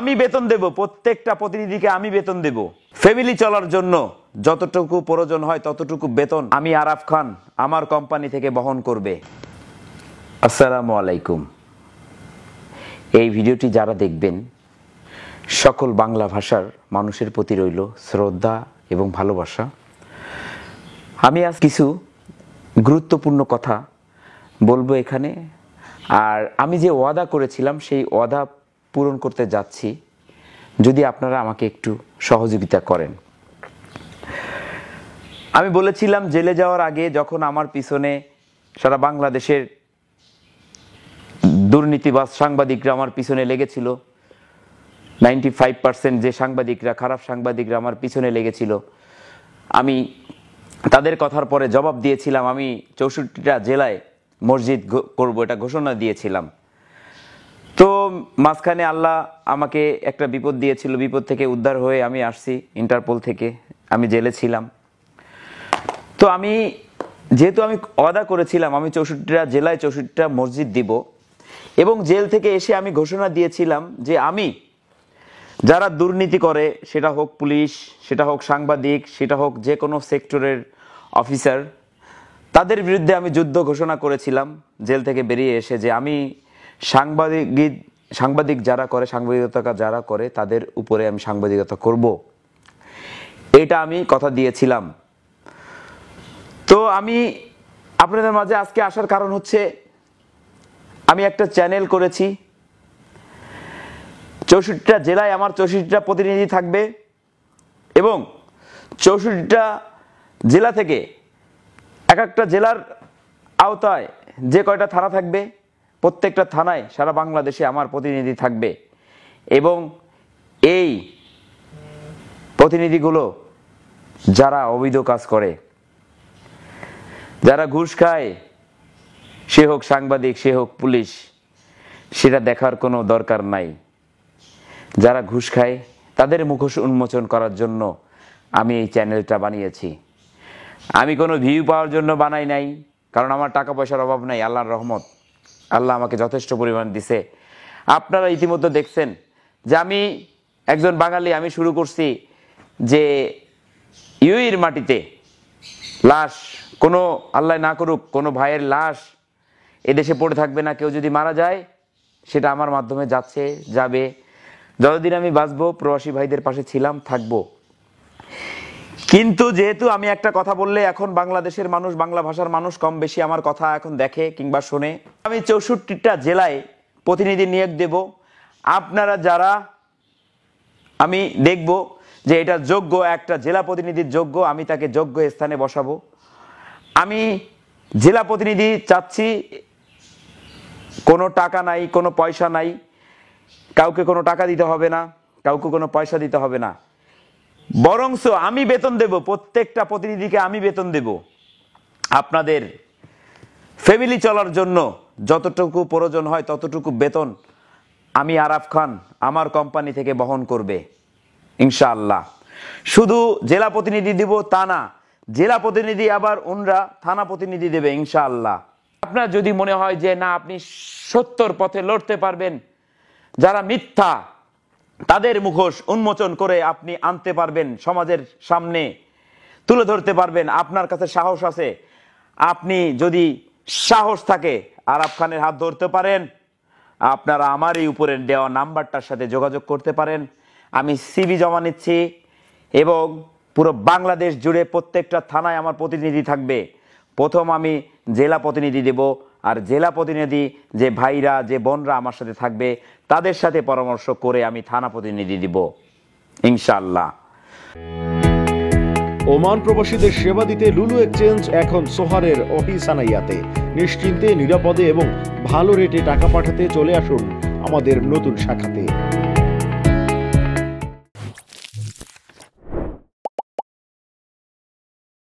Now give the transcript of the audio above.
আমি বেতন দেব প্রত্যেকটা প্রতিনিধিকে আমি বেতন দেব ফ্যামিলি চলার জন্য যতটুকু প্রয়োজন হয় ততটুকু বেতন আমি আরাফ খান আমার কোম্পানি থেকে বহন করবে আসসালামু আলাইকুম এই ভিডিওটি যারা দেখবেন সকল বাংলা ভাষার মানুষের প্রতি রইল শ্রদ্ধা এবং ভালোবাসা আমি আজ কিছু গুরুত্বপূর্ণ কথা বলবো এখানে আর আমি যে ওয়াদা করেছিলাম সেই ওয়াদা পূরণ করতে যাচ্ছি যদি আপনারা আমাকে একটু সহযোগিতা করেন আমি বলেছিলাম জেলে যাওয়ার আগে যখন আমার পিছনে সারা বাংলাদেশের দুর্নীতিবাজ সাংবাদিকরা আমার পিছনে লেগেছিল নাইনটি ফাইভ পার্সেন্ট যে সাংবাদিকরা খারাপ সাংবাদিকরা আমার পিছনে লেগেছিল আমি তাদের কথার পরে জবাব দিয়েছিলাম আমি চৌষট্টিটা জেলায় মসজিদ করব এটা ঘোষণা দিয়েছিলাম তো মাঝখানে আল্লাহ আমাকে একটা বিপদ দিয়েছিল বিপদ থেকে উদ্ধার হয়ে আমি আসছি ইন্টারপোল থেকে আমি জেলে ছিলাম তো আমি যেহেতু আমি অদা করেছিলাম আমি চৌষট্টিটা জেলায় চৌষট্টিটা মসজিদ দিব এবং জেল থেকে এসে আমি ঘোষণা দিয়েছিলাম যে আমি যারা দুর্নীতি করে সেটা হোক পুলিশ সেটা হোক সাংবাদিক সেটা হোক যে কোনো সেক্টরের অফিসার তাদের বিরুদ্ধে আমি যুদ্ধ ঘোষণা করেছিলাম জেল থেকে বেরিয়ে এসে যে আমি সাংবাদিক সাংবাদিক যারা করে সাংবাদিকতা যারা করে তাদের উপরে আমি সাংবাদিকতা করব এটা আমি কথা দিয়েছিলাম তো আমি আপনাদের মাঝে আজকে আসার কারণ হচ্ছে আমি একটা চ্যানেল করেছি চৌষট্টিটা জেলায় আমার চৌষট্টিটা প্রতিনিধি থাকবে এবং চৌষট্টিটা জেলা থেকে এক একটা জেলার আওতায় যে কয়টা থানা থাকবে প্রত্যেকটা থানায় সারা বাংলাদেশে আমার প্রতিনিধি থাকবে এবং এই প্রতিনিধিগুলো যারা অবৈধ কাজ করে যারা ঘুষ খায় সে হোক সাংবাদিক সে হোক পুলিশ সেটা দেখার কোনো দরকার নাই যারা ঘুষ খায় তাদের মুখোশ উন্মোচন করার জন্য আমি এই চ্যানেলটা বানিয়েছি আমি কোনো ভিউ পাওয়ার জন্য বানাই নাই কারণ আমার টাকা পয়সার অভাব নাই আল্লাহর রহমত আল্লাহ আমাকে যথেষ্ট পরিমাণ দিছে আপনারা ইতিমধ্যে দেখছেন যে আমি একজন বাঙালি আমি শুরু করছি যে ইউইর মাটিতে লাশ কোনো আল্লাহ না করুক কোনো ভাইয়ের লাশ এদেশে পড়ে থাকবে না কেউ যদি মারা যায় সেটা আমার মাধ্যমে যাচ্ছে যাবে যতদিন আমি বাঁচবো প্রবাসী ভাইদের পাশে ছিলাম থাকবো কিন্তু যেহেতু আমি একটা কথা বললে এখন বাংলাদেশের মানুষ বাংলা ভাষার মানুষ কম বেশি আমার কথা এখন দেখে কিংবা শোনে আমি চৌষট্টিটা জেলায় প্রতিনিধি নিয়োগ দেব আপনারা যারা আমি দেখব যে এটা যোগ্য একটা জেলা প্রতিনিধির যোগ্য আমি তাকে যোগ্য স্থানে বসাবো আমি জেলা প্রতিনিধি চাচ্ছি কোনো টাকা নাই কোনো পয়সা নাই কাউকে কোনো টাকা দিতে হবে না কাউকে কোনো পয়সা দিতে হবে না বরংস আমি বেতন দেব প্রত্যেকটা প্রতিনিধিকে আমি বেতন দেব আপনাদের ফ্যামিলি চলার জন্য যতটুকু প্রয়োজন হয় ততটুকু বেতন আমি আরাফ খান আমার কোম্পানি থেকে বহন করবে ইনশাআল্লাহ শুধু জেলা প্রতিনিধি দিব তা না জেলা প্রতিনিধি আবার ওনরা থানা প্রতিনিধি দেবে ইনশাআল্লাহ আপনার যদি মনে হয় যে না আপনি সত্যর পথে লড়তে পারবেন যারা মিথ্যা তাদের মুখোশ উন্মোচন করে আপনি আনতে পারবেন সমাজের সামনে তুলে ধরতে পারবেন আপনার কাছে সাহস আছে আপনি যদি সাহস থাকে আরাফ খানের হাত ধরতে পারেন আপনারা আমার এই উপরের দেওয়া নাম্বারটার সাথে যোগাযোগ করতে পারেন আমি সিবি জমা নিচ্ছি এবং পুরো বাংলাদেশ জুড়ে প্রত্যেকটা থানায় আমার প্রতিনিধি থাকবে প্রথম আমি জেলা প্রতিনিধি দেব আর জেলা প্রতিনিধি যে ভাইরা যে বোনরা আমার সাথে থাকবে তাদের সাথে পরামর্শ করে আমি থানা প্রতিনিধি দিব ইনশাল্লাহ ওমান প্রবাসীদের সেবা দিতে লুলু এক্সচেঞ্জ এখন সোহারের আনাইয়াতে নিশ্চিন্তে নিরাপদে এবং ভালো রেটে টাকা পাঠাতে চলে আসুন আমাদের নতুন শাখাতে